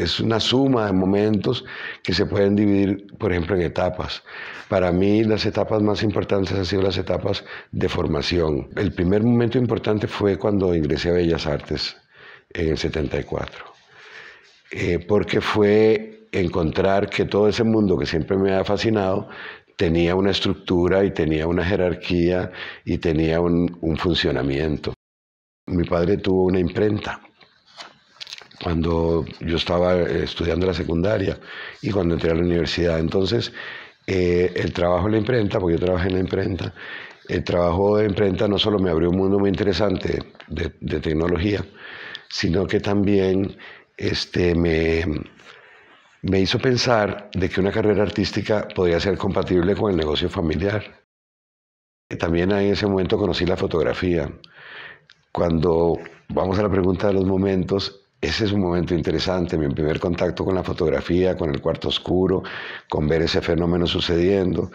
es una suma de momentos que se pueden dividir, por ejemplo, en etapas. Para mí las etapas más importantes han sido las etapas de formación. El primer momento importante fue cuando ingresé a Bellas Artes en el 74, eh, porque fue encontrar que todo ese mundo que siempre me ha fascinado tenía una estructura y tenía una jerarquía y tenía un funcionamiento. Mi padre tuvo una imprenta cuando yo estaba eh, estudiando la secundaria y cuando entré a la universidad. Entonces, eh, el trabajo en la imprenta, porque yo trabajé en la imprenta, el trabajo de imprenta no solo me abrió un mundo muy interesante de, tecnología, sino que también este, me, me hizo pensar de que una carrera artística podía ser compatible con el negocio familiar. También en ese momento conocí la fotografía. Cuando vamos a la pregunta de los momentos, ese es un momento interesante, mi primer contacto con la fotografía, con el cuarto oscuro, con ver ese fenómeno sucediendo.